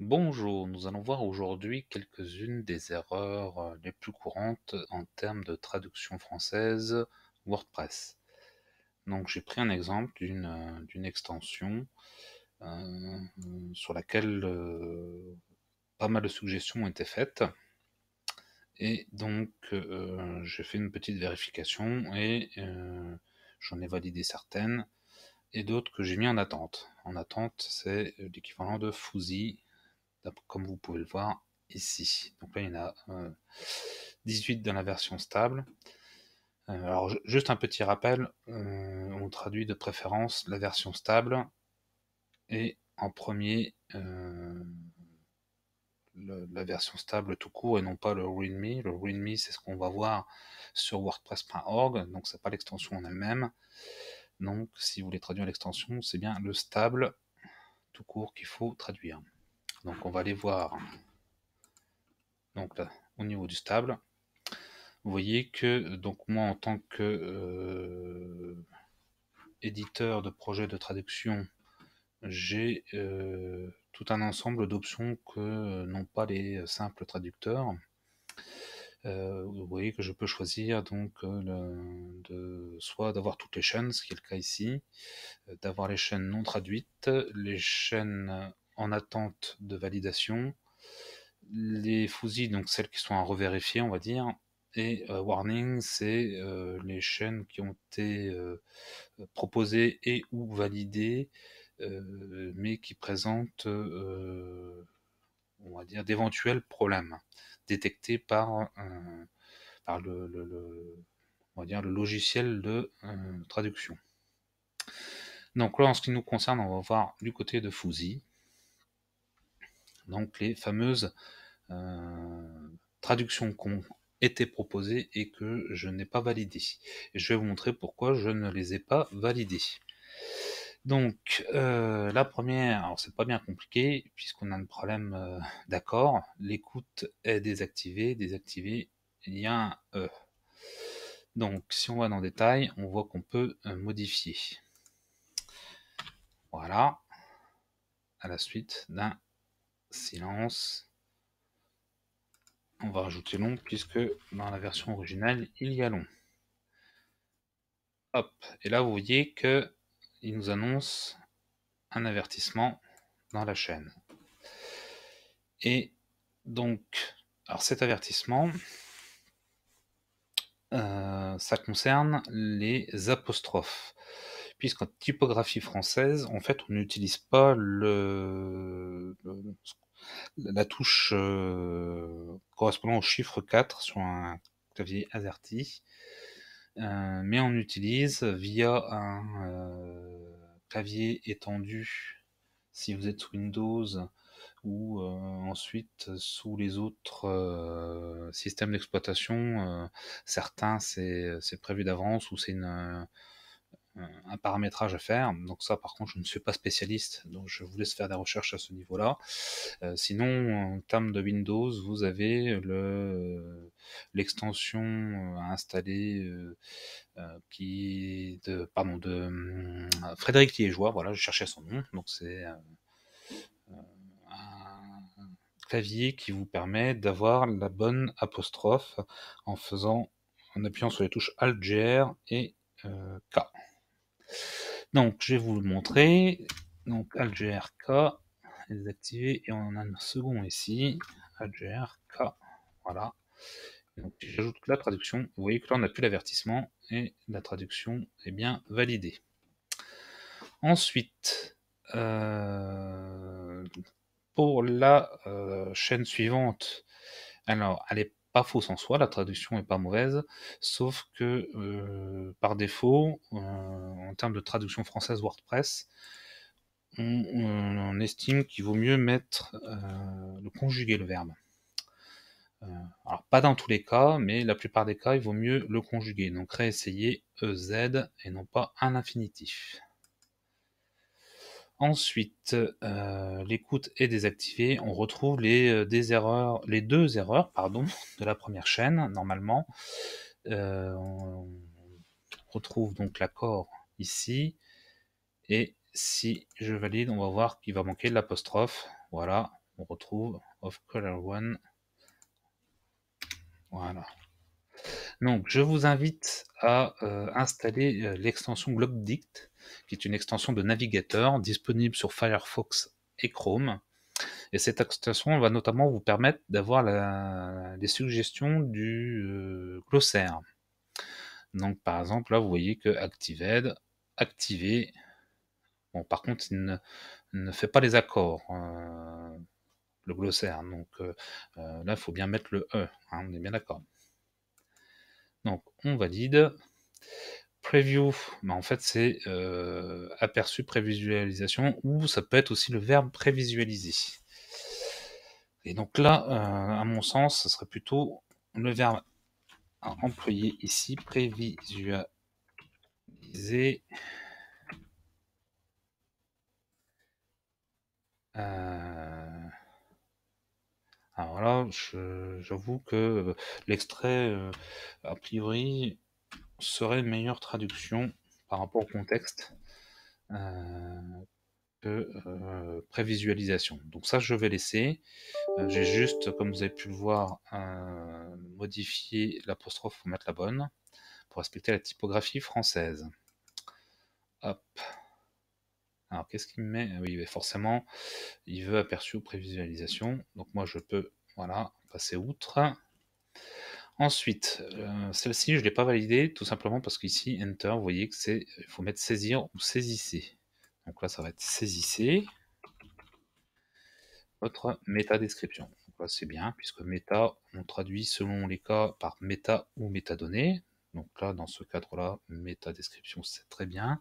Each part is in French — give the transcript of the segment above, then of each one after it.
Bonjour, nous allons voir aujourd'hui quelques-unes des erreurs euh, les plus courantes en termes de traduction française WordPress. Donc j'ai pris un exemple d'une euh, extension euh, sur laquelle pas mal de suggestions ont été faites. Et donc j'ai fait une petite vérification et j'en ai validé certaines et d'autres que j'ai mis en attente. En attente, c'est l'équivalent de Fuzzy comme vous pouvez le voir ici. Donc là, il y en a 18 euh, dans la version stable. Euh, alors, juste un petit rappel, euh, on traduit de préférence la version stable et en premier la version stable tout court et non pas le README. Le README, c'est ce qu'on va voir sur WordPress.org, donc c'est pas l'extension en elle-même. Donc, si vous voulez traduire l'extension, c'est bien le stable tout court qu'il faut traduire. Donc on va aller voir. Donc au niveau du stable, vous voyez que donc moi en tant que euh, éditeur de projet de traduction, j'ai euh, tout un ensemble d'options que n'ont pas les simples traducteurs. Euh, vous voyez que je peux choisir donc de, soit d'avoir toutes les chaînes, ce qui est le cas ici, d'avoir les chaînes non traduites, les chaînes en attente de validation. Les fusils, donc celles qui sont à revérifier, on va dire. Et euh, Warning, c'est euh, les chaînes qui ont été euh, proposées et ou validées, mais qui présentent, on va dire, d'éventuels problèmes détectés par, le, va dire, le logiciel de traduction. Donc là, en ce qui nous concerne, on va voir du côté de Fuzzy. Donc les fameuses euh, traductions qui ont été proposées et que je n'ai pas validées. je vais vous montrer pourquoi je ne les ai pas validées. Donc euh, la première, alors c'est pas bien compliqué puisqu'on a un problème euh, d'accord. L'écoute est désactivée, désactivée, il y a un E. Donc si on va dans le détail, on voit qu'on peut modifier. Voilà, à la suite d'un Silence. On va rajouter long puisque dans la version originale, il y a long. Hop. Et là, vous voyez que il nous annonce un avertissement dans la chaîne. Et donc, alors cet avertissement, euh, ça concerne les apostrophes. Puisqu'en typographie française, en fait, on n'utilise pas le, la touche euh, correspondant au chiffre 4 sur un clavier AZERTY, euh, mais on utilise via un euh, clavier étendu si vous êtes Windows ou ensuite sous les autres systèmes d'exploitation. certains, c'est prévu d'avance ou c'est une un paramétrage à faire. Donc ça, par contre, je ne suis pas spécialiste, donc je vous laisse faire des recherches à ce niveau-là. Euh, sinon, en termes de Windows, vous avez le l'extension à euh, installer euh, qui de pardon de Frédéric Liégeois. Voilà, je cherchais son nom. Donc c'est un clavier qui vous permet d'avoir la bonne apostrophe en faisant en appuyant sur les touches Alt GR et K. Donc, je vais vous le montrer. Donc, AlgRK, activé et on en a un second ici. AlgRK, voilà. Donc, j'ajoute la traduction. Vous voyez que là, on n'a plus l'avertissement et la traduction est bien validée. Ensuite, euh, pour la euh, chaîne suivante, alors, allez pas fausse en soi, la traduction est pas mauvaise, sauf que euh, par défaut, euh, en termes de traduction française WordPress, on, estime qu'il vaut mieux mettre euh, le conjuguer le verbe. alors pas dans tous les cas, mais la plupart des cas, il vaut mieux le conjuguer, donc réessayer e z et non pas un infinitif. Ensuite, euh, l'écoute est désactivée. On retrouve euh, les, deux erreurs pardon, de la première chaîne, normalement. Euh, on retrouve donc l'accord ici. Et si je valide, on va voir qu'il va manquer l'apostrophe. Voilà, on retrouve of color one. Voilà. Donc, je vous invite à euh, installer euh, l'extension Globdict, qui est une extension de navigateur disponible sur Firefox et Chrome. Et cette extension va notamment vous permettre d'avoir les suggestions du euh, glossaire. Donc, par exemple, là, vous voyez que Active, activé ». Bon, par contre, il ne, fait pas les accords. le glossaire. Donc là, il faut bien mettre le E, hein, on est bien d'accord. Donc on valide. Preview, mais en fait c'est euh, aperçu prévisualisation ou ça peut être aussi le verbe prévisualiser. Et donc là, euh, à mon sens, ce serait plutôt le verbe à employer ici, prévisualiser. Euh, alors là, j'avoue que euh, l'extrait, euh, a priori, serait une meilleure traduction par rapport au contexte euh, que prévisualisation. Donc ça, je vais laisser. J'ai juste, comme vous avez pu le voir, modifié l'apostrophe pour mettre la bonne, pour respecter la typographie française. Hop. Alors qu'est-ce qu'il me met ah Oui, ben, forcément, il veut aperçu ou prévisualisation. Donc moi, je peux voilà, passer outre. Ensuite, euh, celle-ci, je ne l'ai pas validée, tout simplement parce qu'ici, Enter, vous voyez que c'est, il faut mettre saisir ou saisissez. Donc là, ça va être saisissez votre méta description. c'est bien, puisque méta, on traduit selon les cas par méta ou métadonnées. Donc là, dans ce cadre-là, méta description, c'est très bien.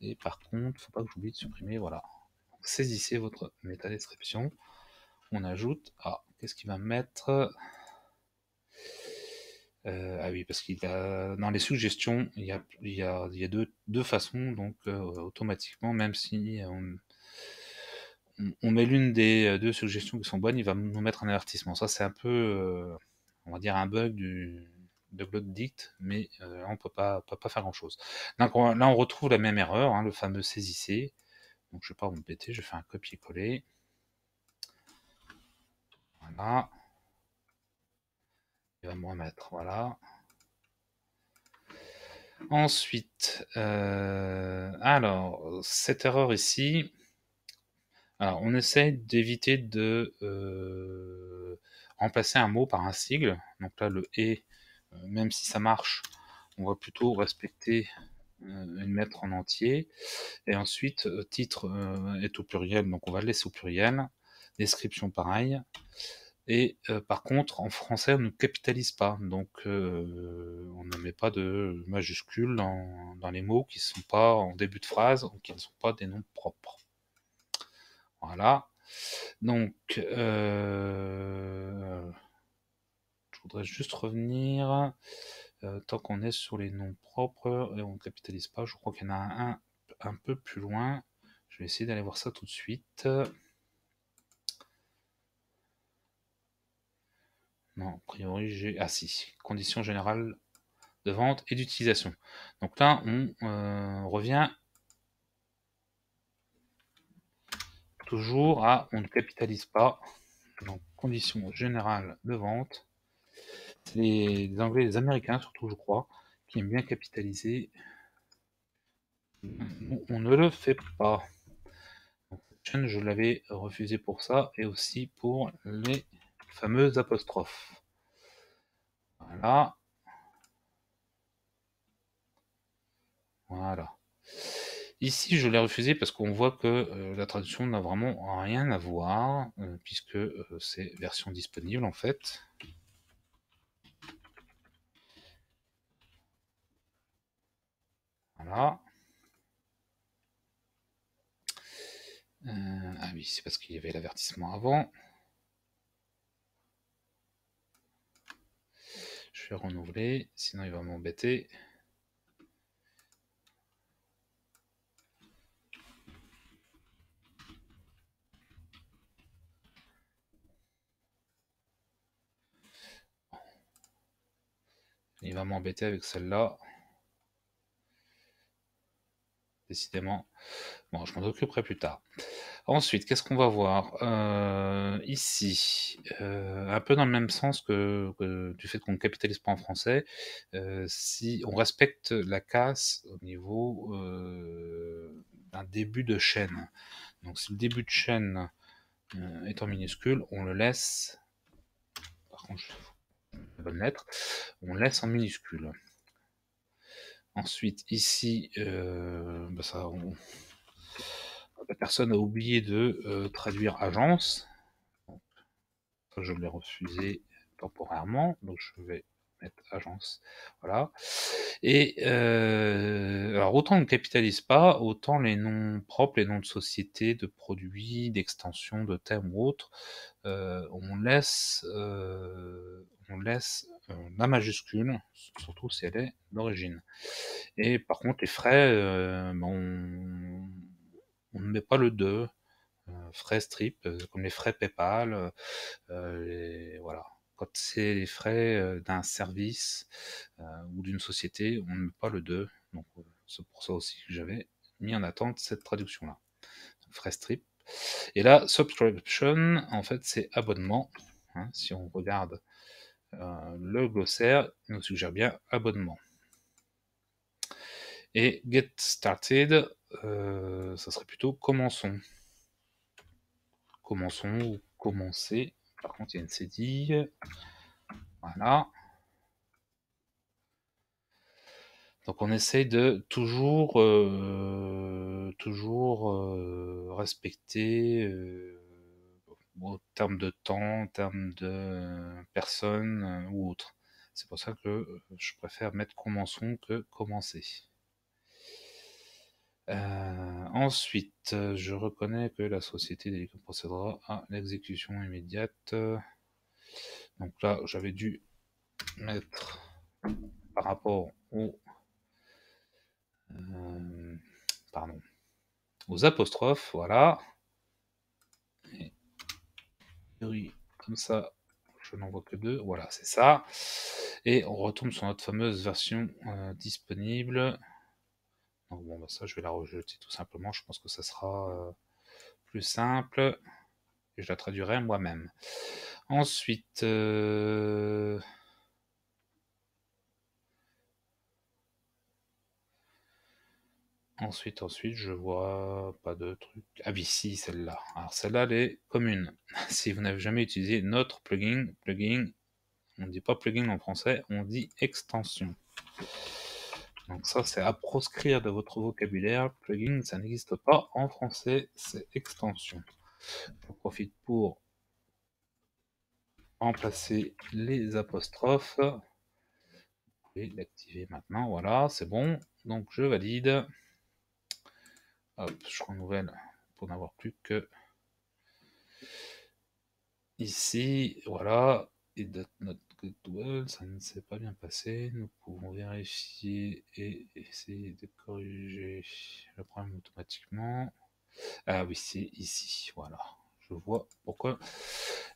Et par contre, faut pas que j'oublie de supprimer, voilà. Saisissez votre méta description. On ajoute, ah, qu'est-ce qu'il va mettre euh, ah oui, parce qu'il a dans les suggestions, il y a, deux, façons, donc euh, automatiquement, même si euh, on, met l'une des deux suggestions qui sont bonnes, il va nous mettre un avertissement. Ça, c'est un peu, on va dire, un bug du, de dicte, mais euh, on ne peut pas, pas faire grand-chose. Là, on retrouve la même erreur, hein, le fameux saisissez. Donc, je ne vais pas péter, je fais un copier-coller. Voilà. Il va me remettre, voilà. Ensuite, euh, alors, cette erreur ici, alors, on essaie d'éviter de euh, remplacer un mot par un sigle. Donc là, le « et » Euh, même si ça marche, on va plutôt respecter euh, une lettre en entier. Et ensuite, euh, titre est au pluriel, donc on va le laisser au pluriel. Description pareil. Et par contre, en français, on ne capitalise pas. Donc, on ne met pas de majuscule dans, les mots qui ne sont pas en début de phrase ou qui ne sont pas des noms propres. Voilà. Donc, juste revenir. Euh, tant qu'on est sur les noms propres et on ne capitalise pas, je crois qu'il y en a un un peu plus loin. Je vais essayer d'aller voir ça tout de suite. Non, a priori, j'ai. Ah si, conditions générales de vente et d'utilisation. Donc là, on euh, revient toujours à on ne capitalise pas. Donc, conditions générales de vente les, Anglais, les Américains surtout, je crois, qui aiment bien capitaliser. Mhm. On, ne le fait pas. je l'avais refusé pour ça et aussi pour les fameuses apostrophes. Voilà. Voilà. Ici, je l'ai refusé parce qu'on voit que euh, la traduction n'a vraiment rien à voir, euh, puisque euh, c'est version disponible en fait. Euh, ah oui, c'est parce qu'il y avait l'avertissement avant. Je vais renouveler, sinon il va m'embêter. Il va m'embêter avec celle-là décidément. Bon, je m'en occuperai plus tard. Ensuite, qu'est-ce qu'on va voir euh, ici euh, Un peu dans le même sens que, du fait qu'on ne capitalise pas en français, euh, si on respecte la casse au niveau d'un début de chaîne. Donc si le début de chaîne est en minuscule, on le laisse. Par contre, On laisse en minuscule. Ensuite, ici, euh, bah, ça, la personne a oublié de euh, traduire agence. je l'ai refusé temporairement, donc je vais mettre agence. Voilà. Et euh, alors, autant on ne capitalise pas, autant les noms propres, les noms de sociétés, de produits, d'extensions, de thèmes ou autres, on laisse, laisse la euh, majuscule, surtout si elle est d'origine. Et par contre, les frais, euh, ben, on, ne met pas le 2, euh, frais strip, comme les frais PayPal, voilà quand c'est les frais d'un service ou d'une société, on ne met pas le 2. Donc c'est pour ça aussi que j'avais mis en attente cette traduction-là. Frais strip. Et là, subscription, en fait, c'est abonnement. Hein, si on regarde euh, le glossaire nous suggère bien abonnement. Et get started, euh, ça serait plutôt commençons. Commençons ou commencer. Par contre, il y a une cédille. Voilà. Donc on essaye de toujours, euh, toujours respecter en termes de temps, en termes de euh, personnes euh, ou autres. C'est pour ça que euh, je préfère mettre commençons que commencer. ensuite, je reconnais que la société délicate procédera à l'exécution immédiate. Donc là, j'avais dû mettre par rapport pardon, aux apostrophes, voilà comme ça, je n'en vois que deux. Voilà, c'est ça. Et on retourne sur notre fameuse version euh, disponible. Donc bon, bah, ça, je vais la rejeter tout simplement. Je pense que ça sera euh, plus simple. Et je la traduirai moi-même. Ensuite... Euh, Ensuite, ensuite, je vois pas de truc. Ah oui, si, celle-là. Alors celle-là, elle est commune. Si vous n'avez jamais utilisé notre plugin, plugin, on ne dit pas plugin en français, on dit extension. Donc ça, c'est à proscrire de votre vocabulaire. Plugin, ça n'existe pas en français, c'est extension. Je profite pour remplacer les apostrophes. Je vais l'activer maintenant, voilà, c'est bon. Donc je valide je renouvelle pour n'avoir plus que ici. Voilà. Et notre Google, ça ne s'est pas bien passé. Nous pouvons vérifier et essayer de corriger le problème automatiquement. Ah oui, c'est ici. Voilà. Je vois pourquoi.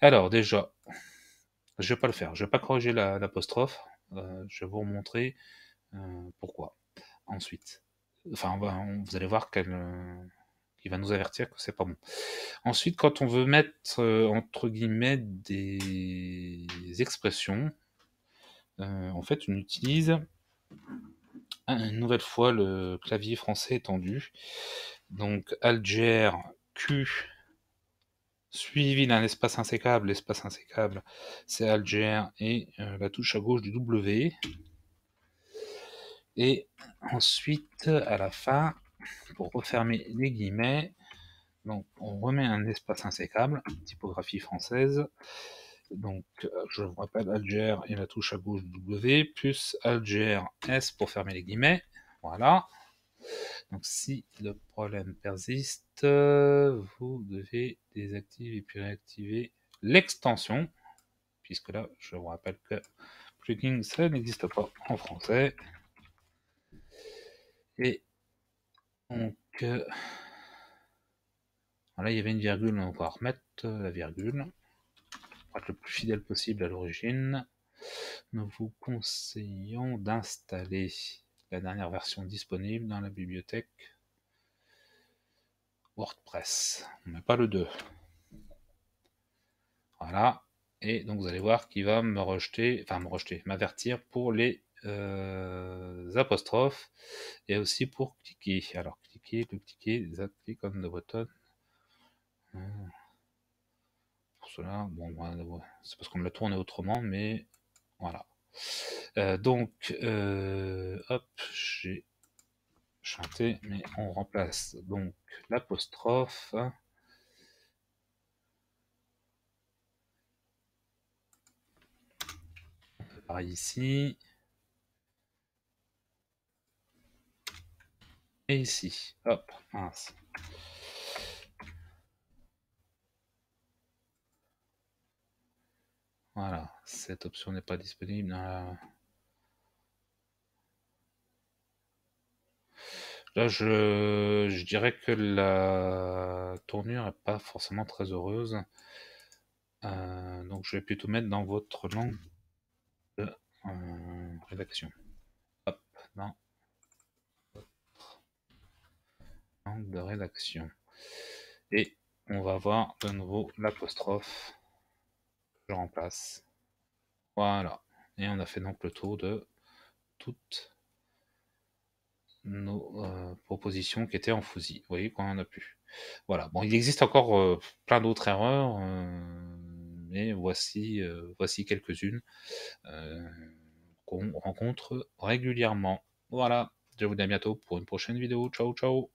Alors déjà, je vais pas le faire. Je vais pas corriger l'apostrophe. Euh, je vais vous montrer euh, pourquoi. Ensuite, Enfin, vous allez voir qu'elle. Euh, va nous avertir que c'est pas bon. Ensuite, quand on veut mettre euh, entre guillemets des expressions, euh, en fait, on utilise une nouvelle fois le clavier français étendu. Donc alger Q suivi d'un espace insécable, l'espace insécable c'est alger et la touche à gauche du W. Et ensuite, à la fin, pour refermer les guillemets, on remet un espace insécable, typographie française. Donc je vous rappelle Alger et la touche à gauche W, plus Alger S pour fermer les guillemets. Voilà. Donc si le problème persiste, vous devez désactiver et puis réactiver l'extension, puisque là je vous rappelle que plugin ça n'existe pas en français. Et donc euh, là, il y avait une virgule, on va remettre euh, la virgule pour être le plus fidèle possible à l'origine. Nous vous conseillons d'installer la dernière version disponible dans la bibliothèque WordPress. On met pas le 2. Voilà. Et donc vous allez voir qu'il va me rejeter, enfin me rejeter, m'avertir pour les euh, apostrophes et aussi pour cliquer. Alors cliquer, le cliquer, des click comme the button. Hein. Pour cela, bon, c'est parce qu'on l'a tourné autrement, mais voilà. Euh, donc, euh, hop, j'ai chanté, mais on remplace donc l'apostrophe. Hein. pareil ici, Et ici. Hop, Voilà, cette option n'est pas disponible. Là, je, dirais que la tournure n'est pas forcément très heureuse. Euh, donc, je vais plutôt mettre dans votre langue de euh, rédaction. Hop, non. de rédaction. Et on va voir de nouveau l'apostrophe. Je remplace. Voilà. Et on a fait donc le tour de toutes nos euh, propositions qui étaient en fusil, Vous voyez qu'on on a plus Voilà. Bon, il existe encore euh, plein d'autres erreurs, euh, mais voici, voici quelques-unes qu'on rencontre régulièrement. Voilà. Je vous dis à bientôt pour une prochaine vidéo. Ciao, ciao.